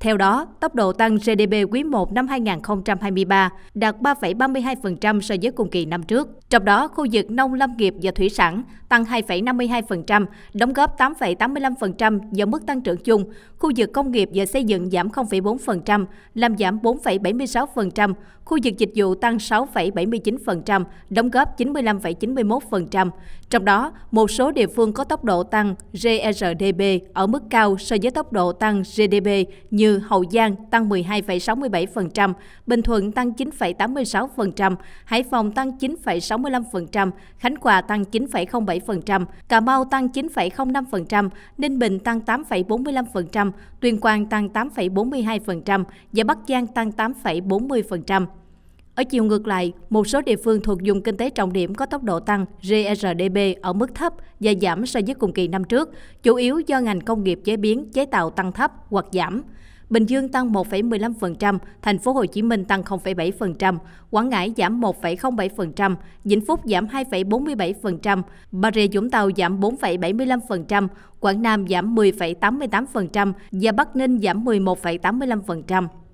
Theo đó, tốc độ tăng GDP quý 1 năm 2023 đạt 3,32% so với cùng kỳ năm trước. Trong đó, khu vực nông lâm nghiệp và thủy sản tăng 2,52%, đóng góp 8,85% do mức tăng trưởng chung. Khu vực công nghiệp và xây dựng giảm 0,4%, làm giảm 4,76%. Khu vực dịch vụ tăng 6,79%, đóng góp 95,91%. Trong đó, một số địa phương có tốc độ tăng GRDP e ở mức cao so với tốc độ tăng GDP như Hậu Giang tăng 12,67%, Bình Thuận tăng 9,86%, Hải Phòng tăng 9,65%, Khánh Hòa tăng 9,07%, 8,7%, Cà Mau tăng 9,05%, Ninh Bình tăng 8,45%, Tuyên Quang tăng 8,42% và Bắc Giang tăng 8,40%. Ở chiều ngược lại, một số địa phương thuộc vùng kinh tế trọng điểm có tốc độ tăng GRDP e ở mức thấp và giảm so với cùng kỳ năm trước, chủ yếu do ngành công nghiệp chế biến, chế tạo tăng thấp hoặc giảm. Bình Dương tăng 1,15%, Thành phố Hồ Chí Minh tăng 0,7%, Quảng Ngãi giảm 1,07%, Vĩnh Phúc giảm 2,47%, Bà Rịa Vũng Tàu giảm 4,75%, Quảng Nam giảm 10,88% và Bắc Ninh giảm 11,85%.